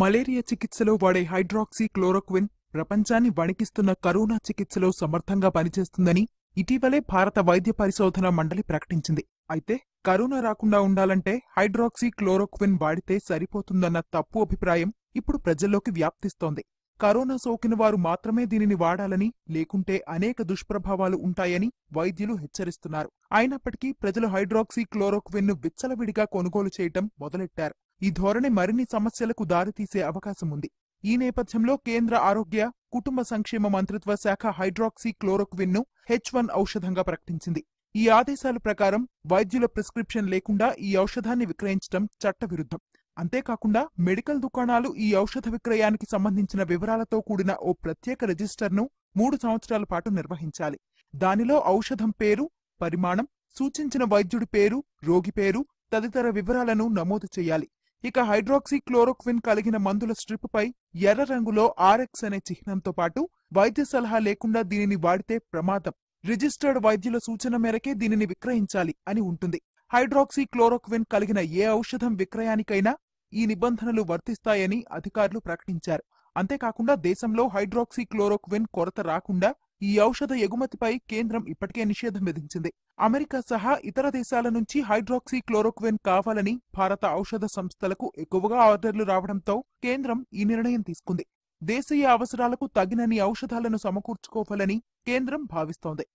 malaria చికిత్సలో వాడే hydroxy chloroquine ప్రపంచాన్ని వణికిస్తున్న కరోనా చికిత్సలో సమర్థంగా పనిచేస్తుందని ఇటీవలే భారత వైద్య పరిశోధన మండలి ప్రకటించింది అయితే కరోనా రాకుండా ఉండాలంటే హైడ్రాక్సీ క్లోరోక్విన్ వాడితే సరిపోతుందన్న తప్పు అభిప్రాయం ఇప్పుడు ప్రజల్లోకి వ్యాప్తిస్తోంది కరోనా సోకిన వారు మాత్రమే దీనిని వాడాలని లేకుంటే అనేక దుష్ప్రభావాలు ఉంటాయని వైద్యులు హెచ్చరిస్తున్నారు అయినప్పటికీ ప్రజలు హైడ్రాక్సీ క్లోరోక్విన్ను విచ్చలవిడిగా కొనుగోలు చేయటం మొదలెట్టారు ఈ ధోరణి మరిన్ని సమస్యలకు దారితీసే అవకాశం ఉంది ఈ నేపథ్యంలో కేంద్ర ఆరోగ్య కుటుంబ సంక్షేమ మంత్రిత్వ శాఖ హైడ్రాక్సీ క్లోరోక్విన్ ను హెచ్ వన్ ఔషధంగా ప్రకటించింది ఈ ఆదేశాల ప్రకారం వైద్యుల ప్రిస్క్రిప్షన్ లేకుండా ఈ ఔషధాన్ని విక్రయించడం చట్టవిరుద్ధం అంతేకాకుండా మెడికల్ దుకాణాలు ఈ ఔషధ విక్రయానికి సంబంధించిన వివరాలతో కూడిన ఓ ప్రత్యేక రిజిస్టర్ను మూడు సంవత్సరాల పాటు నిర్వహించాలి దానిలో ఔషధం పేరు పరిమాణం సూచించిన వైద్యుడి పేరు రోగి పేరు తదితర వివరాలను నమోదు చేయాలి ఇక హైడ్రాక్సీ క్లోరోక్విన్ కలిగిన మందుల స్ట్రిప్ పై ఎర్ర రంగులో ఆర్ఎక్స్ అనే చిహ్నంతో పాటు వైద్య సలహా లేకుండా దీనిని వాడితే ప్రమాదం రిజిస్టర్డ్ వైద్యుల సూచన మేరకే దీనిని విక్రయించాలి అని ఉంటుంది హైడ్రాక్సీ క్లోరోక్విన్ కలిగిన ఏ ఔషధం విక్రయానికైనా ఈ నిబంధనలు వర్తిస్తాయని అధికారులు ప్రకటించారు అంతేకాకుండా దేశంలో హైడ్రాక్సీ క్లోరోక్విన్ కొరత రాకుండా ఈ ఔషధ ఎగుమతిపై కేంద్రం ఇప్పటికే నిషేధం విధించింది అమెరికా సహా ఇతర దేశాల నుంచి హైడ్రాక్సీ క్లోరోక్విన్ కావాలని భారత ఔషధ సంస్థలకు ఎక్కువగా ఆర్డర్లు రావడంతో కేంద్రం ఈ నిర్ణయం తీసుకుంది దేశీయ అవసరాలకు తగినన్ని ఔషధాలను సమకూర్చుకోవాలని కేంద్రం భావిస్తోంది